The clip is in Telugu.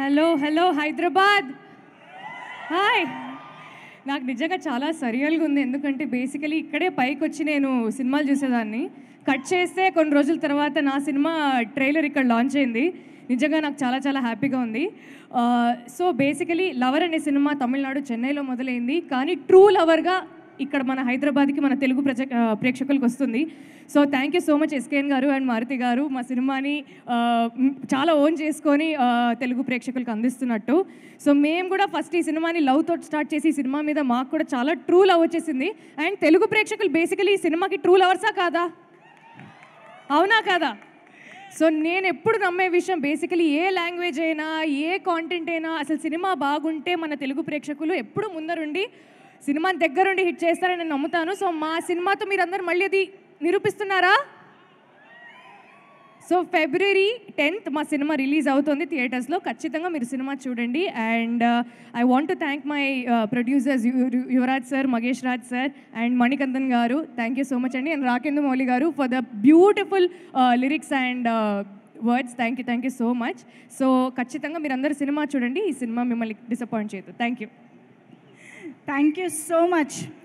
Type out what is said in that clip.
హలో హలో హైదరాబాద్ హాయ్ నాకు నిజంగా చాలా సరియల్గా ఉంది ఎందుకంటే బేసికలీ ఇక్కడే పైకి వచ్చి నేను సినిమాలు చూసేదాన్ని కట్ చేస్తే కొన్ని రోజుల తర్వాత నా సినిమా ట్రైలర్ ఇక్కడ లాంచ్ అయింది నిజంగా నాకు చాలా చాలా హ్యాపీగా ఉంది సో బేసికలీ లవర్ అనే సినిమా తమిళనాడు చెన్నైలో మొదలైంది కానీ ట్రూ లవర్గా ఇక్కడ మన హైదరాబాద్కి మన తెలుగు ప్రజ ప్రేక్షకులకు వస్తుంది so thank you so much SKN గారు అండ్ మారుతి గారు మా సినిమాని చాలా ఓన్ చేసుకొని తెలుగు ప్రేక్షకులకు అందిస్తున్నట్టు సో మేము కూడా ఫస్ట్ ఈ సినిమాని లవ్తో స్టార్ట్ చేసి సినిమా మీద మాకు కూడా చాలా ట్రూ లవ్ వచ్చేసింది అండ్ తెలుగు ప్రేక్షకులు బేసికలీ ఈ సినిమాకి ట్రూ లవర్సా కాదా అవునా కాదా సో నేను ఎప్పుడు నమ్మే విషయం బేసికలీ ఏ లాంగ్వేజ్ అయినా ఏ కాంటెంట్ అయినా అసలు సినిమా బాగుంటే మన తెలుగు ప్రేక్షకులు ఎప్పుడు ముందరుండి సినిమాని దగ్గరుండి హిట్ చేస్తారని నేను నమ్ముతాను సో మా సినిమాతో మీరందరూ మళ్ళీ అది నిరూపిస్తున్నారా సో ఫిబ్రవరి టెన్త్ మా సినిమా రిలీజ్ అవుతుంది థియేటర్స్లో ఖచ్చితంగా మీరు సినిమా చూడండి and I want to thank my producers Yuvaraj sir Magesh Raj sir and Manikandan గారు థ్యాంక్ యూ సో మచ్ అండి అండ్ రాకేంద్ర మౌలి గారు for the beautiful lyrics and words thank you thank you so much so ఖచ్చితంగా మీరందరూ సినిమా చూడండి ఈ సినిమా మిమ్మల్ని డిసప్పాయింట్ చేయదు thank you Thank you so much.